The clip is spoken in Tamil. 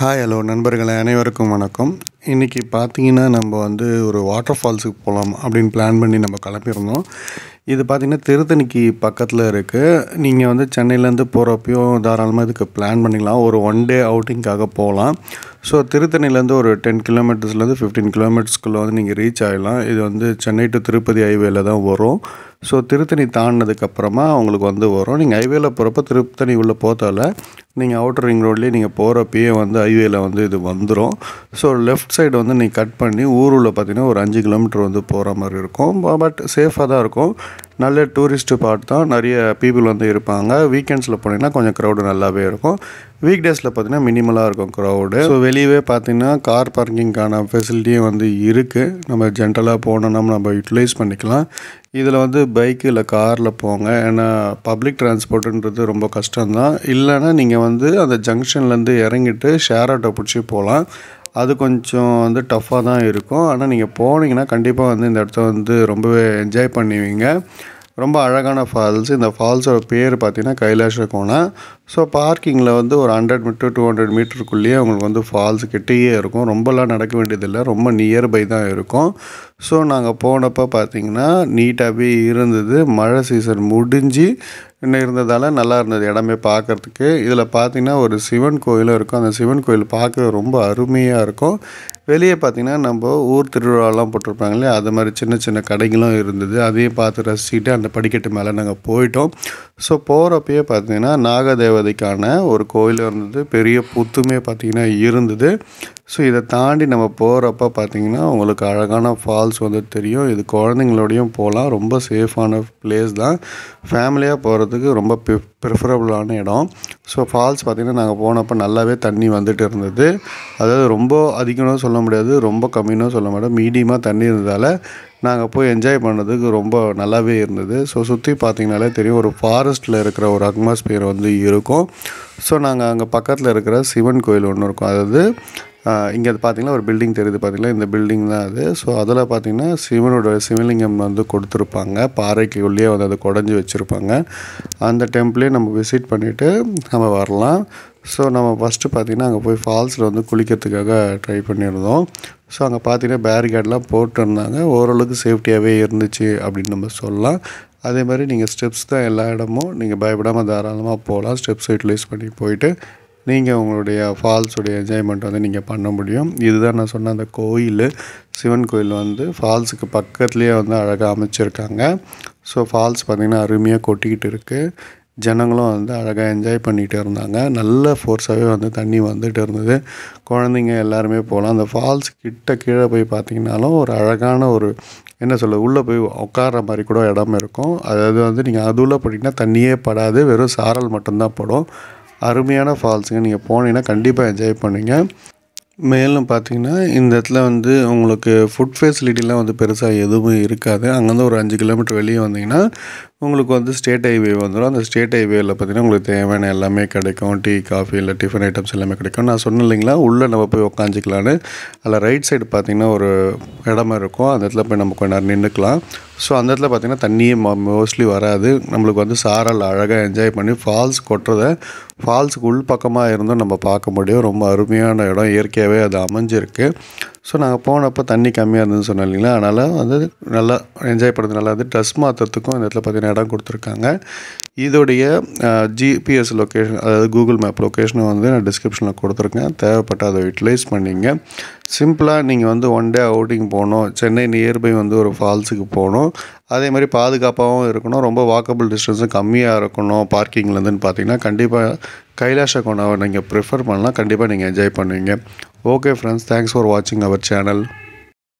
ஹாய் ஹலோ நண்பர்களே அனைவருக்கும் வணக்கம் இன்றைக்கி பார்த்தீங்கன்னா நம்ம வந்து ஒரு வாட்டர் ஃபால்ஸுக்கு போகலாம் அப்படின்னு பிளான் பண்ணி நம்ம கிளம்பியிருந்தோம் இது பார்த்திங்கன்னா திருத்தணிக்கு பக்கத்தில் இருக்குது நீங்கள் வந்து சென்னையிலேருந்து போகிறப்பையும் தாராளமாக இதுக்கு பிளான் பண்ணிக்கலாம் ஒரு ஒன் டே அவுட்டிங்காக போகலாம் ஸோ திருத்தணிலேருந்து ஒரு டென் கிலோமீட்டர்ஸ்லேருந்து ஃபிஃப்டீன் கிலோமீட்டர்ஸ்க்குள்ளே வந்து நீங்கள் ரீச் ஆகிடலாம் இது வந்து சென்னை டு திருப்பதி ஹைவேல தான் வரும் ஸோ திருத்தணி தாண்டினதுக்கப்புறமா உங்களுக்கு வந்து வரும் நீங்கள் ஹைவேல போகிறப்ப திருத்தணி உள்ளே போத்தால நீங்கள் அவுட்டர் ரிங் ரோட்லேயே நீங்கள் போகிறப்பயே வந்து ஹைவேல வந்து இது வந்துடும் ஸோ லெஃப்ட் லெஃப்ட் சைடு வந்து நீ கட் பண்ணி ஊரில் பார்த்தீங்கன்னா ஒரு அஞ்சு கிலோமீட்டர் வந்து போகிற மாதிரி இருக்கும் பட் சேஃபாக தான் இருக்கும் நல்ல டூரிஸ்ட்டு பார்ட் தான் நிறைய பீப்புள் வந்து இருப்பாங்க வீக்கெண்ட்ஸில் போனீங்கன்னா கொஞ்சம் க்ரௌடு நல்லாவே இருக்கும் வீக் டேஸில் பார்த்தீங்கன்னா மினிமலாக இருக்கும் க்ரௌடு ஸோ வெளியவே பார்த்தீங்கன்னா கார் பார்க்கிங்க்கான ஃபெசிலிட்டியும் வந்து இருக்குது நம்ம ஜென்ரலாக போனோம்னா நம்ம யூட்டிலைஸ் பண்ணிக்கலாம் இதில் வந்து பைக்கு இல்லை காரில் போங்க ஏன்னா பப்ளிக் டிரான்ஸ்போர்ட்டுன்றது ரொம்ப கஷ்டம்தான் இல்லைன்னா நீங்கள் வந்து அந்த ஜங்ஷன்லேருந்து இறங்கிட்டு ஷேர் ஆட்டோ பிடிச்சி போகலாம் அது கொஞ்சம் வந்து டஃப்பாக தான் இருக்கும் ஆனால் நீங்கள் போனீங்கன்னா கண்டிப்பாக வந்து இந்த இடத்த வந்து ரொம்பவே என்ஜாய் பண்ணுவீங்க ரொம்ப அழகான ஃபால்ஸ் இந்த ஃபால்ஸோட பேர் பார்த்திங்கன்னா கைலாஷ கோணா ஸோ பார்க்கிங்கில் வந்து ஒரு ஹண்ட்ரட் மீட்டர் டூ ஹண்ட்ரட் மீட்டருக்குள்ளேயே அவங்களுக்கு வந்து ஃபால்ஸ் கிட்டேயே இருக்கும் ரொம்பலாம் நடக்க வேண்டியதில்லை ரொம்ப நியர்பை தான் இருக்கும் ஸோ நாங்கள் போனப்போ பார்த்தீங்கன்னா நீட்டாகவே இருந்தது மழை சீசன் முடிஞ்சு இன்னும் இருந்ததால் நல்லா இருந்தது இடமே பார்க்குறதுக்கு இதில் பார்த்திங்கன்னா ஒரு சிவன் கோயிலும் இருக்கும் அந்த சிவன் கோயில் பார்க்க ரொம்ப அருமையாக இருக்கும் வெளியே பார்த்திங்கன்னா நம்ம ஊர் திருவிழாலாம் போட்டிருப்பாங்களே அது மாதிரி சின்ன சின்ன கடைகளும் இருந்தது அதையும் பார்த்து ரசிச்சுட்டு அந்த படிக்கட்டு மேலே நாங்கள் போயிட்டோம் ஸோ போகிறப்பயே பார்த்தீங்கன்னா நாகதேவதைக்கான ஒரு கோயில் இருந்தது பெரிய புத்துமே பார்த்திங்கன்னா இருந்தது ஸோ இதை தாண்டி நம்ம போகிறப்ப பார்த்திங்கன்னா உங்களுக்கு அழகான ஃபால்ஸ் வந்து தெரியும் இது குழந்தைங்களோடையும் போகலாம் ரொம்ப சேஃபான பிளேஸ் தான் ஃபேமிலியாக போகிறதுக்கு ரொம்ப ப்ரிஃபரபுளான இடம் ஸோ ஃபால்ஸ் பார்த்திங்கன்னா நாங்கள் போனப்போ நல்லாவே தண்ணி வந்துட்டு இருந்தது அதாவது ரொம்ப அதிகம்னு சொல்ல முடியாது ரொம்ப கம்மின்னு சொல்ல முடியாது மீடியமாக தண்ணி இருந்ததால் நாங்கள் போய் என்ஜாய் பண்ணதுக்கு ரொம்ப நல்லாவே இருந்தது ஸோ சுற்றி பார்த்திங்கனாலே தெரியும் ஒரு ஃபாரஸ்ட்டில் இருக்கிற ஒரு அட்மாஸ்பியர் வந்து இருக்கும் ஸோ நாங்கள் அங்கே பக்கத்தில் இருக்கிற சிவன் கோயில் ஒன்று இருக்கும் அதாவது இங்கே அது பார்த்திங்கன்னா ஒரு பில்டிங் தெரியுது பார்த்திங்கன்னா இந்த பில்டிங் தான் அது ஸோ அதில் பார்த்திங்கன்னா சிவனோட சிவலிங்கம் வந்து கொடுத்துருப்பாங்க பாறைக்கு உள்ளே வந்து அதை குடஞ்சி வச்சுருப்பாங்க அந்த டெம்பிளே நம்ம விசிட் பண்ணிவிட்டு நம்ம வரலாம் ஸோ நம்ம ஃபஸ்ட்டு பார்த்திங்கன்னா அங்கே போய் ஃபால்ஸில் வந்து குளிக்கிறதுக்காக ட்ரை பண்ணியிருந்தோம் ஸோ அங்கே பார்த்தீங்கன்னா பேரிகேட்லாம் போட்டிருந்தாங்க ஓரளவுக்கு சேஃப்டியாகவே இருந்துச்சு அப்படின்னு நம்ம சொல்லலாம் அதே மாதிரி நீங்கள் ஸ்டெப்ஸ் தான் எல்லா இடமும் நீங்கள் பயப்படாமல் தாராளமாக போகலாம் ஸ்டெப்ஸ் யூட்டிலைஸ் பண்ணி போயிட்டு நீங்கள் உங்களுடைய ஃபால்ஸுடைய என்ஜாய்மெண்ட் வந்து நீங்கள் பண்ண முடியும் இதுதான் நான் சொன்ன அந்த கோயில் சிவன் கோயில் வந்து ஃபால்ஸுக்கு பக்கத்துலேயே வந்து அழகாக அமைச்சிருக்காங்க ஸோ ஃபால்ஸ் பார்த்திங்கன்னா அருமையாக கொட்டிக்கிட்டு இருக்குது ஜனங்களும் வந்து அழகாக என்ஜாய் பண்ணிகிட்டு இருந்தாங்க நல்ல ஃபோர்ஸாகவே வந்து தண்ணி வந்துகிட்டு இருந்தது குழந்தைங்க எல்லாருமே போகலாம் அந்த ஃபால்ஸ் கிட்ட கீழே போய் பார்த்தீங்கனாலும் ஒரு அழகான ஒரு என்ன சொல்ல உள்ளே போய் உட்கார மாதிரி கூட இடம் இருக்கும் அதாவது வந்து நீங்கள் அது உள்ளே போட்டிங்கன்னா தண்ணியே படாது வெறும் சாரல் மட்டும்தான் படும் அருமையான ஃபால்ஸுங்க நீங்கள் போனீங்கன்னா கண்டிப்பாக என்ஜாய் பண்ணுங்க மேலும் பார்த்தீங்கன்னா இந்த இடத்துல வந்து உங்களுக்கு ஃபுட் ஃபெசிலிட்டிலாம் வந்து பெருசாக எதுவும் இருக்காது அங்கேருந்து ஒரு அஞ்சு கிலோமீட்டர் வெளியே வந்தீங்கன்னா உங்களுக்கு வந்து ஸ்டேட் ஹைவே வந்துடும் அந்த ஸ்டேட் ஹைவேயில் பார்த்தீங்கன்னா உங்களுக்கு தேவையான எல்லாமே கிடைக்கும் டீ காஃபி இல்லை டிஃபன் ஐட்டம்ஸ் எல்லாமே கிடைக்கும் நான் சொன்னேன் இல்லைங்களா உள்ளே நம்ம போய் உக்காஞ்சிக்கலான்னு அதில் ரைட் சைடு பார்த்திங்கன்னா ஒரு இடமா இருக்கும் அந்த இடத்துல போய் நம்ம கொஞ்ச நேரம் நின்றுக்கலாம் ஸோ அந்த இடத்துல பார்த்திங்கன்னா தண்ணியே மோஸ்ட்லி வராது நம்மளுக்கு வந்து சாரல் அழகாக என்ஜாய் பண்ணி ஃபால்ஸ் கொட்டுறத ஃபால்ஸுக்கு உள் பக்கமாக இருந்தும் நம்ம பார்க்க முடியும் ரொம்ப அருமையான இடம் இயற்கையாகவே அது அமைஞ்சிருக்கு ஸோ நாங்கள் போனப்போ தண்ணி கம்மியாக இருந்ததுன்னு சொன்னோம் இல்லைங்களா அதனால் வந்து நல்லா என்ஜாய் பண்ணுறது நல்லா வந்து ட்ரெஸ் மாற்றுறதுக்கும் இந்த இடத்துல பார்த்தீங்கன்னா இடம் கொடுத்துருக்காங்க இதோடைய ஜிபிஎஸ் லொக்கேஷன் அதாவது கூகுள் மேப் லொக்கேஷனை வந்து நான் டிஸ்கிரிப்ஷனில் கொடுத்துருக்கேன் தேவைப்பட்ட அதை யூட்டிலைஸ் பண்ணிங்க சிம்பிளாக நீங்கள் வந்து ஒன் டே அவுட்டிங் போகணும் சென்னை நியர்பை வந்து ஒரு ஃபால்ஸுக்கு போகணும் அதே மாதிரி பாதுகாப்பாகவும் இருக்கணும் ரொம்ப வாக்கபிள் டிஸ்டன்ஸும் கம்மியாக இருக்கணும் பார்க்கிங்லேருந்துன்னு பார்த்தீங்கன்னா கண்டிப்பாக கைலாஷ கொண்டாவை நீங்கள் ப்ரிஃபர் பண்ணலாம் கண்டிப்பாக நீங்கள் என்ஜாய் பண்ணுவீங்க Okay friends, thanks for watching our channel.